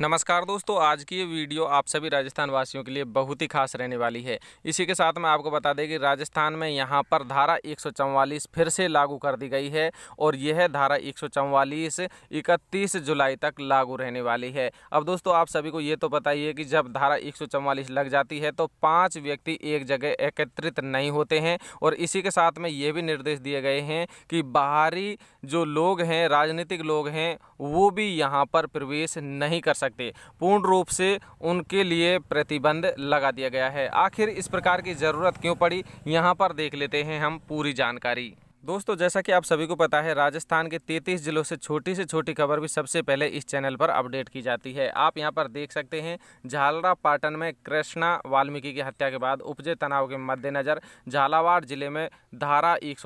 नमस्कार दोस्तों आज की ये वीडियो आप सभी राजस्थान वासियों के लिए बहुत ही खास रहने वाली है इसी के साथ मैं आपको बता दें कि राजस्थान में यहाँ पर धारा एक फिर से लागू कर दी गई है और यह धारा एक 31 जुलाई तक लागू रहने वाली है अब दोस्तों आप सभी को ये तो पता ही है कि जब धारा एक लग जाती है तो पाँच व्यक्ति एक जगह एकत्रित नहीं होते हैं और इसी के साथ में ये भी निर्देश दिए गए हैं कि बाहरी जो लोग हैं राजनीतिक लोग हैं वो भी यहाँ पर प्रवेश नहीं कर सकते सकते पूर्ण रूप से उनके लिए प्रतिबंध लगा दिया गया है आखिर इस प्रकार की ज़रूरत क्यों पड़ी यहाँ पर देख लेते हैं हम पूरी जानकारी दोस्तों जैसा कि आप सभी को पता है राजस्थान के 33 जिलों से छोटी से छोटी खबर भी सबसे पहले इस चैनल पर अपडेट की जाती है आप यहां पर देख सकते हैं झालरा पाटन में कृष्णा वाल्मीकि की हत्या के बाद उपजे तनाव के मद्देनज़र झालावाड़ जिले में धारा एक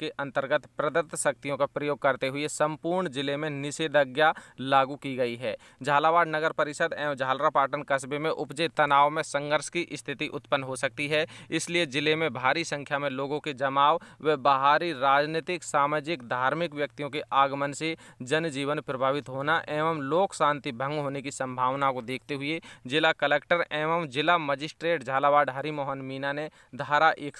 के अंतर्गत प्रदत्त शक्तियों का प्रयोग करते हुए संपूर्ण जिले में निषेधाज्ञा लागू की गई है झालावाड़ नगर परिषद एवं झालरा पाटन कस्बे में उपजे तनाव में संघर्ष की स्थिति उत्पन्न हो सकती है इसलिए जिले में भारी संख्या में लोगों के जमाव व बाहरी राजनीतिक सामाजिक धार्मिक व्यक्तियों के आगमन से जनजीवन प्रभावित होना एवं लोक शांति भंग होने की संभावना को देखते हुए जिला कलेक्टर एवं जिला मजिस्ट्रेट झालावाड़ हरिमोहन मीना ने धारा एक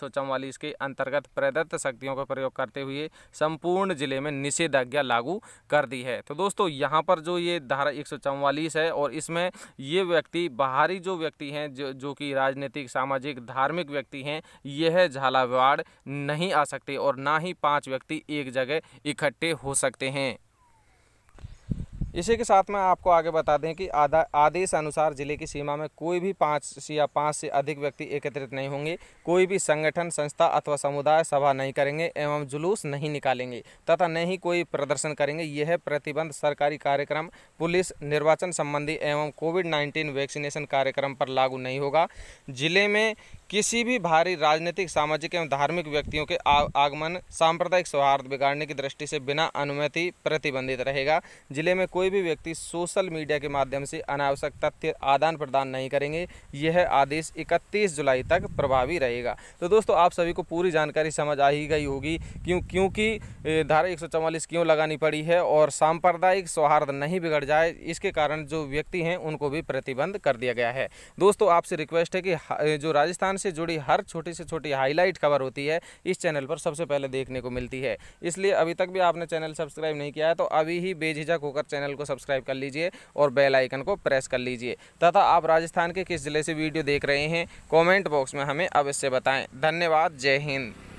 के अंतर्गत प्रदत्त शक्तियों का प्रयोग करते हुए संपूर्ण जिले में निषेधाज्ञा लागू कर दी है तो दोस्तों यहाँ पर जो ये धारा एक है और इसमें ये व्यक्ति बाहरी जो व्यक्ति हैं जो जो कि राजनीतिक सामाजिक धार्मिक व्यक्ति हैं यह झालावाड़ नहीं आ सकते और ना ना ही पांच व्यक्ति एक जगह इकट्ठे हो सकते हैं इसी के साथ में आपको आगे बता दें कि आदेश अनुसार जिले की सीमा में कोई भी पाँच या पाँच से अधिक व्यक्ति एकत्रित नहीं होंगे कोई भी संगठन संस्था अथवा समुदाय सभा नहीं करेंगे एवं जुलूस नहीं निकालेंगे तथा न ही कोई प्रदर्शन करेंगे यह प्रतिबंध सरकारी कार्यक्रम पुलिस निर्वाचन संबंधी एवं कोविड नाइन्टीन वैक्सीनेशन कार्यक्रम पर लागू नहीं होगा जिले में किसी भी भारी राजनीतिक सामाजिक एवं धार्मिक व्यक्तियों के आ, आगमन सांप्रदायिक सौहार्द बिगाड़ने की दृष्टि से बिना अनुमति प्रतिबंधित रहेगा जिले में कोई भी व्यक्ति सोशल मीडिया के माध्यम से अनावश्यक तथ्य आदान प्रदान नहीं करेंगे यह आदेश 31 जुलाई तक प्रभावी रहेगा तो दोस्तों आप सभी को पूरी जानकारी समझ आ ही गई होगी क्यों क्योंकि धारा एक क्यों लगानी पड़ी है और सांप्रदायिक सौहार्द नहीं बिगड़ जाए इसके कारण जो व्यक्ति हैं उनको भी प्रतिबंध कर दिया गया है दोस्तों आपसे रिक्वेस्ट है कि जो राजस्थान किसान से जुड़ी हर छोटी से छोटी हाईलाइट खबर होती है इस चैनल पर सबसे पहले देखने को मिलती है इसलिए अभी तक भी आपने चैनल सब्सक्राइब नहीं किया है तो अभी ही बेझिझक होकर चैनल को सब्सक्राइब कर लीजिए और बेल आइकन को प्रेस कर लीजिए तथा आप राजस्थान के किस ज़िले से वीडियो देख रहे हैं कॉमेंट बॉक्स में हमें अवश्य बताएँ धन्यवाद जय हिंद